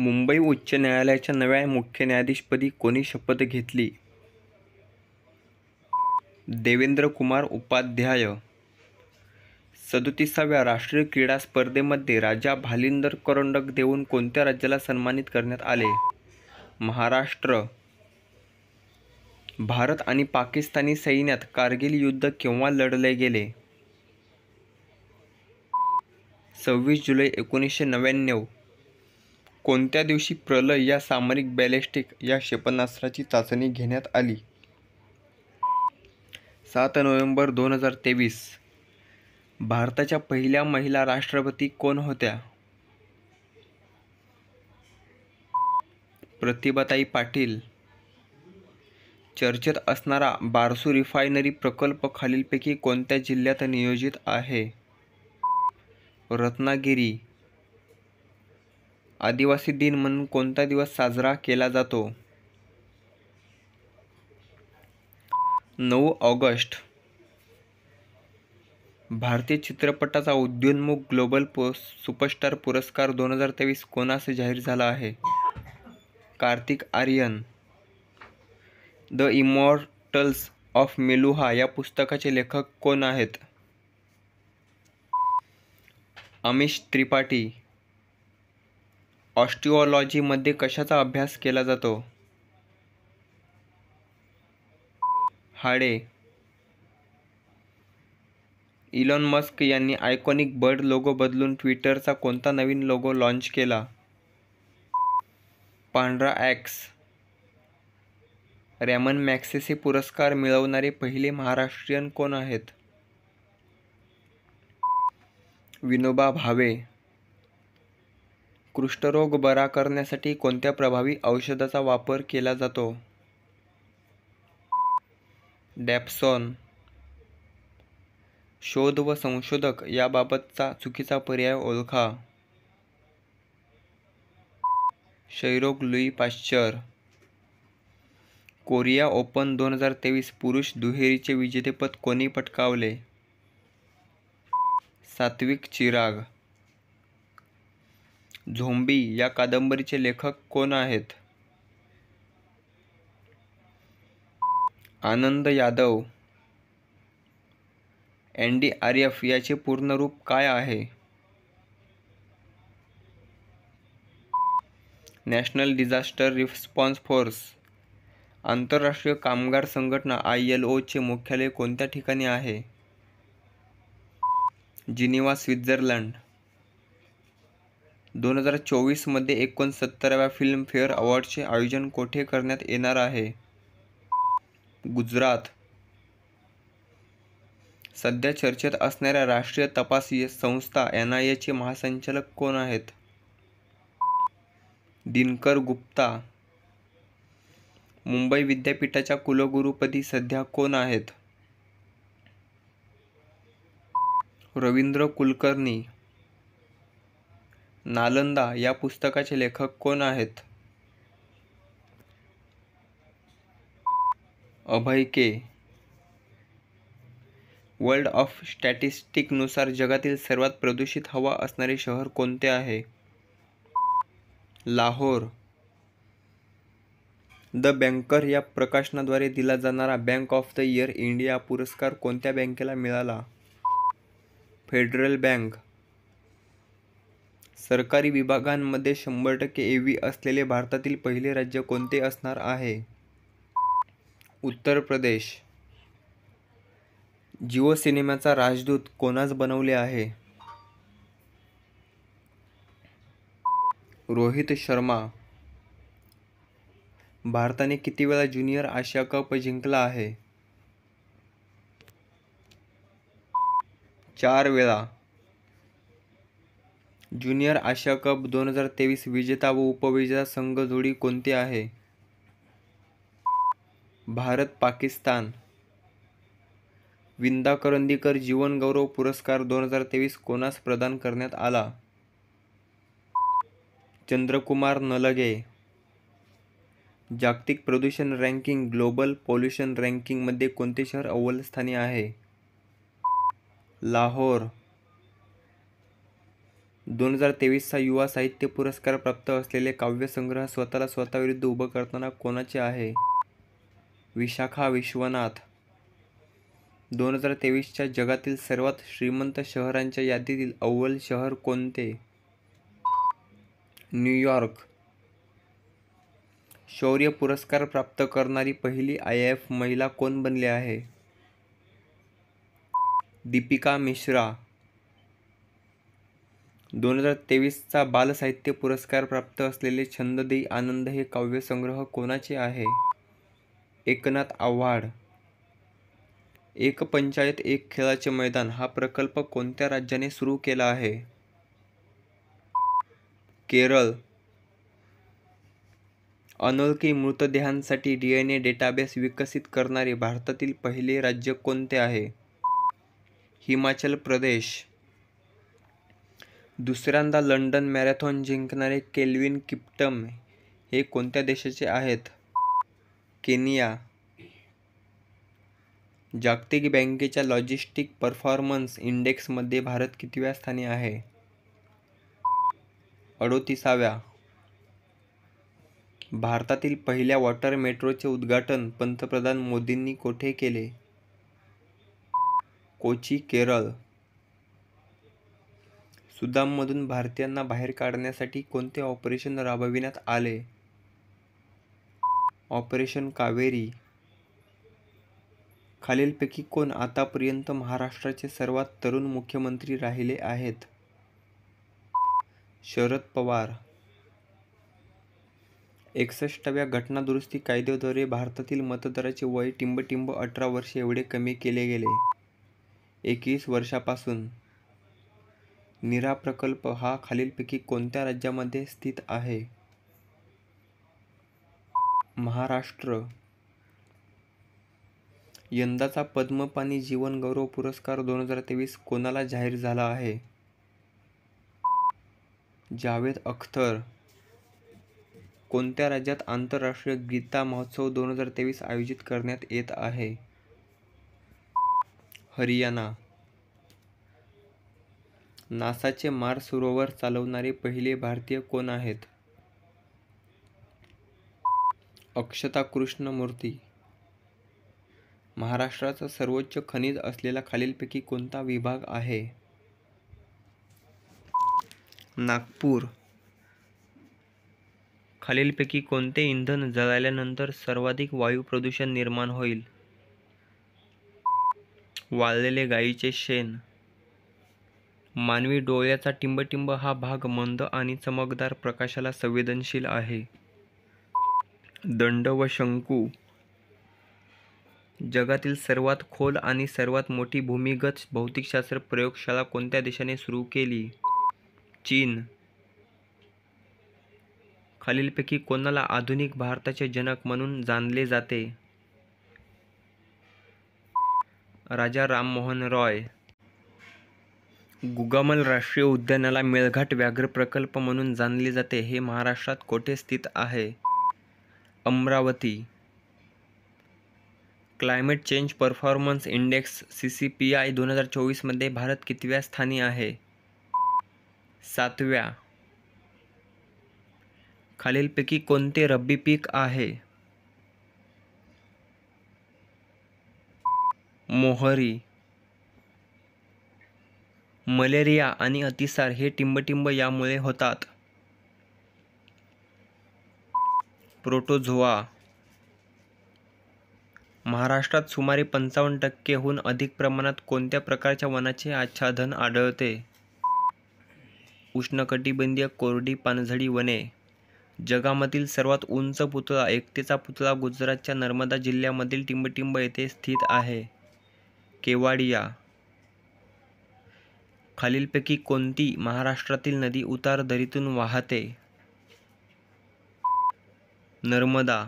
मुंबई उच्च न्यायालयाच्या नव्या मुख्य न्यायाधीशपदी कोणी शपथ घेतली देवेंद्र कुमार उपाध्याय सदोतीसाव्या राष्ट्रीय क्रीडा स्पर्धेमध्ये राजा भालिंदर करंडक देऊन कोणत्या राज्याला सन्मानित करण्यात आले महाराष्ट्र भारत आणि पाकिस्तानी सैन्यात कारगिल युद्ध केव्हा लढले गेले सव्वीस जुलै एकोणीसशे नव्याण्णव कोणत्या दिवशी प्रलय या सामरिक बॅलेस्टिक या क्षेपणास्त्राची चाचणी घेण्यात आली सात नोव्हेंबर दोन हजार तेवीस भारताच्या पहिल्या महिला राष्ट्रपती कोण होत्या प्रतिभाताई पाटील चर्चेत असणारा बारसू रिफायनरी प्रकल्प खालीलपैकी कोणत्या जिल्ह्यात नियोजित आहे रत्नागिरी आदिवासी दिन म्हणून कोणता दिवस साजरा केला जातो नऊ ऑगस्ट भारतीय चित्रपटाचा उद्योन्मुख ग्लोबल पो सुपरस्टार पुरस्कार दोन हजार तेवीस कोणास जाहीर झाला आहे Kartik Aaryan the Immortals of Meluha या पुस्तकाचे लेखक कोण आहेत अमिश त्रिपाठी ऑस्टिओलॉजीमध्ये कशाचा अभ्यास केला जातो हाडे इलॉन मस्क यांनी आयकॉनिक बर्ड लोगो बदलून ट्विटरचा कोणता नवीन लोगो लॉन्च केला पांढरा ॲक्स रॅमन मॅक्सेसे पुरस्कार मिळवणारे पहिले महाराष्ट्रीयन कोण आहेत विनोबा भावे कुष्ठरोग बरा करण्यासाठी कोणत्या प्रभावी औषधाचा वापर केला जातो डॅप्सॉन शोध व संशोधक याबाबतचा चुकीचा पर्याय ओळखा क्षयरोग लुई पाश्चर कोरिया ओपन दोन हजार तेवीस पुरुष दुहेरीचे विजेतेपद कोणी पटकावले सात्विक चिराग झोंबी या कादंबरीचे लेखक कोण आहेत Anand Yadav N D R F याचे पूर्ण रूप काय आहे नॅशनल डिझास्टर रिस्पॉन्स फोर्स आंतरराष्ट्रीय कामगार संघटना आय एल ओचे मुख्यालय कोणत्या ठिकाणी आहे जिनिवा स्वित्झर्लंड दोन हजार चोवीसमध्ये एकोणसत्तराव्या फिल्मफेअर अवॉर्डचे आयोजन कोठे करण्यात येणार आहे गुजरात सध्या चर्चेत असणाऱ्या राष्ट्रीय तपास संस्था एन आय एचे महासंचालक कोण आहेत दिनकर गुप्ता मुंबई विद्यापीठाच्या कुलगुरूपदी सध्या कोण आहेत रवींद्र कुलकर्णी नालंदा या पुस्तकाचे लेखक कोण आहेत अभय के वर्ल्ड ऑफ स्टॅटिस्टिकनुसार जगातील सर्वात प्रदूषित हवा असणारे शहर कोणते आहे लाहोर द बँकर या प्रकाशनाद्वारे दिला जाणारा bank of the year India पुरस्कार कोणत्या बँकेला मिळाला फेडरल बँक सरकारी विभागांमध्ये शंभर टक्के व्ही असलेले भारतातील पहिले राज्य कोणते असणार आहे उत्तर प्रदेश जिओ सिनेमाचा राजदूत कोणाच बनवले आहे रोहित शर्मा भारताने किती वेळा ज्युनियर आशिया कप जिंकला आहे चार वेळा ज्युनियर आशिया कप दोन हजार तेवीस विजेता व उपविजेता संघ जोडी कोणती आहे भारत पाकिस्तान विंदा करंदीकर जीवनगौरव पुरस्कार दोन हजार तेवीस कोणास प्रदान करण्यात आला चंद्रकुमार नलगे जागतिक प्रदूषण रँकिंग ग्लोबल पॉल्युशन रँकिंगमध्ये कोणते शहर अव्वलस्थानी आहे लाहोर दोन हजार तेवीसचा युवा साहित्य पुरस्कार प्राप्त असलेले काव्यसंग्रह स्वतःला स्वतःविरुद्ध उभं करताना कोणाचे आहे विशाखा विश्वनाथ दोन हजार तेवीसच्या जगातील सर्वात श्रीमंत शहरांच्या यादीतील अव्वल शहर कोणते न्यूयॉर्क शौर्य पुरस्कार प्राप्त करणारी पहिली आय एफ महिला कोण बनली आहे दीपिका मिश्रा दोन हजार तेवीसचा बालसाहित्य पुरस्कार प्राप्त असलेले छंद आनंद हे काव्यसंग्रह कोणाचे आहे एकनाथ आव्हाड एक पंचायत एक खेळाचे मैदान हा प्रकल्प कोणत्या राज्याने सुरू केला आहे केरळ अनोळखी मृतदेहांसाठी डी एन ए डेटाबेस विकसित करणारे भारतातील पहिले राज्य कोणते आहे हिमाचल प्रदेश दुसऱ्यांदा लंडन मॅरेथॉन जिंकणारे केल्विन किप्टम हे कोणत्या देशाचे आहेत केनिया जागतिक बँकेच्या लॉजिस्टिक परफॉर्मन्स इंडेक्समध्ये भारत कितव्या स्थानी आहे अडोतीसाव्या भारतातील पहिल्या वॉटर मेट्रोचे उद्घाटन पंतप्रधान मोदींनी कोठे केले कोची केरळ सुदानमधून भारतीयांना बाहेर काढण्यासाठी कोणते ऑपरेशन राबविण्यात आले ऑपरेशन कावेरी खालीलपैकी कोण आतापर्यंत महाराष्ट्राचे सर्वात तरुण मुख्यमंत्री राहिले आहेत शरद पवार एकसष्टव्या घटनादुरुस्ती कायद्याद्वारे भारतातील मतदाराचे वय टिंबटिंब अठरा वर्षे एवढे कमी केले गेले एकवीस वर्षापासून निरा प्रकल्प हा खालीलपैकी कोणत्या राज्यामध्ये स्थित आहे महाराष्ट्र यंदाचा पद्मपाणी जीवन गौरव पुरस्कार दोन हजार तेवीस कोणाला जाहीर झाला आहे जावेद अख्तर कोणत्या राज्यात आंतरराष्ट्रीय गीता महोत्सव दोन हजार तेवीस आयोजित करण्यात येत आहे हरियाणा नासाचे मार सुरोवर चालवणारे पहिले भारतीय कोण आहेत अक्षता कृष्णमूर्ती महाराष्ट्राचा सर्वोच्च खनिज असलेला खालीलपैकी कोणता विभाग आहे नागपूर खालीलपैकी कोणते इंधन जळाल्यानंतर सर्वाधिक वायू प्रदूषण निर्माण होईल वाळलेले गाईचे शेण मानवी डोळ्याचा टिंबटिंब हा भाग मंद आणि चमकदार प्रकाशाला संवेदनशील आहे दंड व शंकू जगातील सर्वात खोल आणि सर्वात मोठी भूमिगत भौतिकशास्त्र प्रयोगशाळा कोणत्या देशाने सुरू केली चीन खालीलपैकी कोणाला आधुनिक भारताचे जनक म्हणून जाणले जाते राजा राममोहन रॉय गुगामल राष्ट्रीय उद्यानाला मेळघाट व्याघ्र प्रकल्प म्हणून जाणले जाते हे महाराष्ट्रात कोठे स्थित आहे Amravati climate change performance index C C P I दोन हजार चोवीसमध्ये भारत कितव्या स्थानी आहे सातव्या खालीलपैकी कोणते रब्बी पीक आहे मोहरी मलेरिया आणि अतिसार हे टिंबटिंब यामुळे होतात प्रोटोझोआ महाराष्ट्रात सुमारे पंचावन्न टक्केहून अधिक प्रमाणात कोणत्या प्रकारच्या वनाचे आच्छादन आढळते उष्णकटिबंधीय कोरडी पानझडी वने जगामधील सर्वात उंच पुतळा एकतेचा पुतळा गुजरातच्या नर्मदा जिल्ह्यामधील टिंबटिंब येथे स्थित आहे केवाडिया खालीलपैकी कोणती महाराष्ट्रातील नदी उतार दरीतून वाहते नर्मदा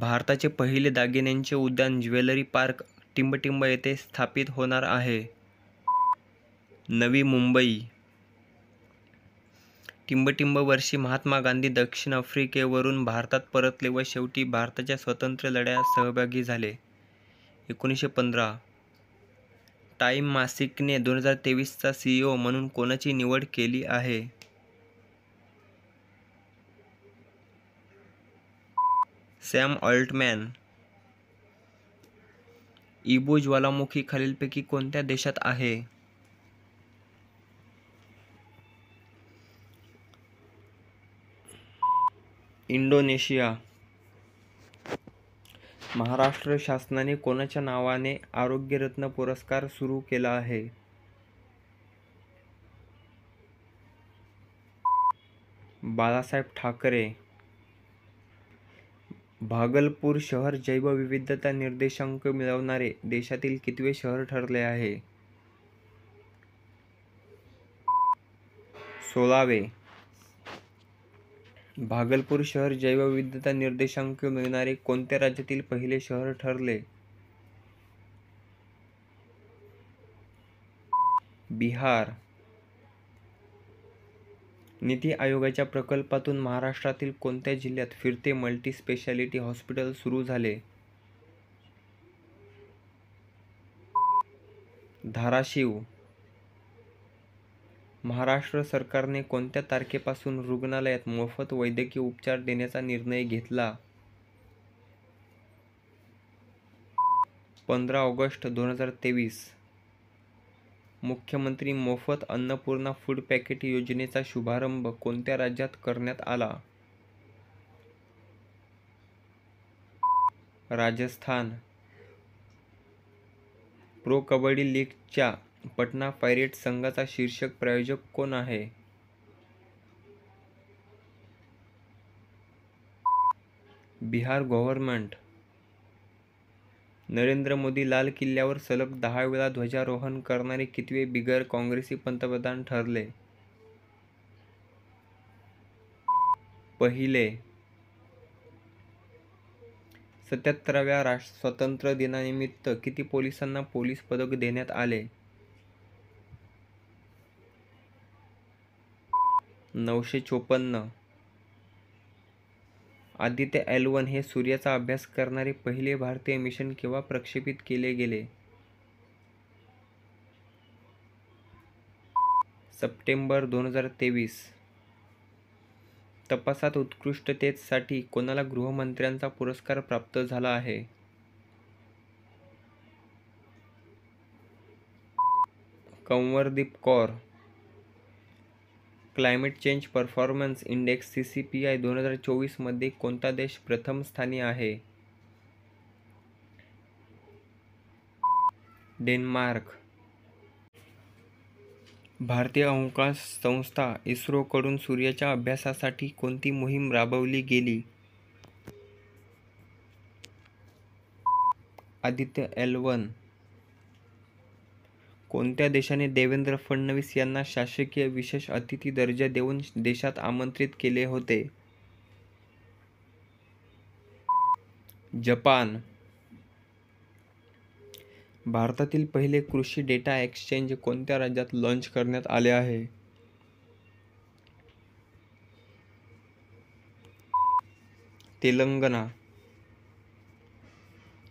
भारताचे पहिले दागिन्यांचे उद्यान ज्वेलरी पार्क टिंबटिंब येथे स्थापित होणार आहे नवी मुंबई टिंबटिंब वर्षी महात्मा गांधी दक्षिण आफ्रिकेवरून भारतात परतले व शेवटी भारताच्या स्वतंत्र लढ्यात सहभागी झाले एकोणीसशे पंधरा टाइम मासिकने दोन हजार तेवीसचा सीईओ म्हणून कोणाची निवड केली आहे सॅम ऑल्टमॅन इबू ज्वालामुखी खालीलपैकी कोणत्या देशात आहे इंडोनेशिया महाराष्ट्र शासनाने कोणाच्या नावाने आरोग्यरत्न पुरस्कार सुरू केला आहे बाळासाहेब ठाकरे भागलपूर शहर जैवविविधता निर्देशांक मिळवणारे देशातील कितवे शहर ठरले आहे सोळावे भागलपूर शहर जैवविविधता निर्देशांक मिळणारे कोणत्या राज्यातील पहिले शहर ठरले बिहार नीती आयोगाच्या प्रकल्पातून महाराष्ट्रातील कोणत्या जिल्ह्यात फिरते मल्टी स्पेशालिटी हॉस्पिटल सुरू झाले धाराशिव महाराष्ट्र सरकारने कोणत्या तारखेपासून रुग्णालयात मोफत वैद्यकीय उपचार देण्याचा निर्णय घेतला पंधरा ऑगस्ट दोन हजार तेवीस मुख्यमंत्री मोफत अन्नपूर्णा फूड पॅकेट योजनेचा शुभारंभ कोणत्या राज्यात करण्यात आला राजस्थान प्रो कबड्डी लीगच्या पटना पायरेट संघाचा शीर्षक प्रायोजक कोण आहे बिहार गव्हर्नमेंट नरेंद्र मोदी लाल किल्ल्यावर सलग दहा वेळा ध्वजारोहण करणारे कितवे बिगर काँग्रेसी पंतप्रधान ठरले पहिले सत्याहत्तराव्या राष्ट्र स्वातंत्र्य दिनानिमित्त किती पोलिसांना पोलीस पदक देण्यात आले नऊशे चोपन्न आदित्य एल हे सूर्याचा अभ्यास करणारे पहिले भारतीय मिशन केव्हा प्रक्षेपित केले गेले सप्टेंबर दोन हजार तेवीस तपासात उत्कृष्टतेसाठी कोणाला गृहमंत्र्यांचा पुरस्कार प्राप्त झाला आहे Kanwardeep Kaur climate change performance index C C P I दोन हजार चोवीसमध्ये कोणता देश प्रथम स्थानी आहे डेन्मार्क भारतीय अवकाश संस्था इस्रोकडून सूर्याच्या अभ्यासासाठी कोणती मोहीम राबवली गेली आदित्य एल कोणत्या देशाने देवेंद्र फडणवीस यांना शासकीय विशेष अतिथी दर्जा देऊन देशात आमंत्रित केले होते जपान भारतातील पहिले कृषी डेटा एक्सचेंज कोणत्या राज्यात लॉन्च करण्यात आले आहे तेलंगणा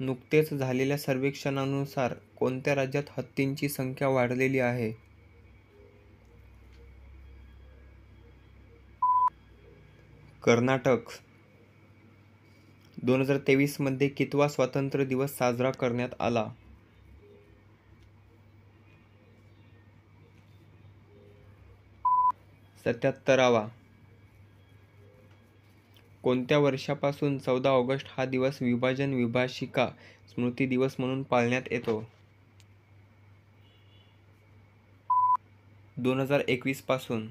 नुकतेच झालेल्या सर्वेक्षणानुसार कोणत्या राज्यात हत्तींची संख्या वाढलेली आहे कर्नाटक दोन हजार तेवीसमध्ये कितवा स्वातंत्र्य दिवस साजरा करण्यात आला सत्याहत्तरावा कोणत्या वर्षापासून चौदा ऑगस्ट हा दिवस विभाजन विभाषिका स्मृती दिवस म्हणून पाळण्यात येतो दोन हजार एकवीसपासून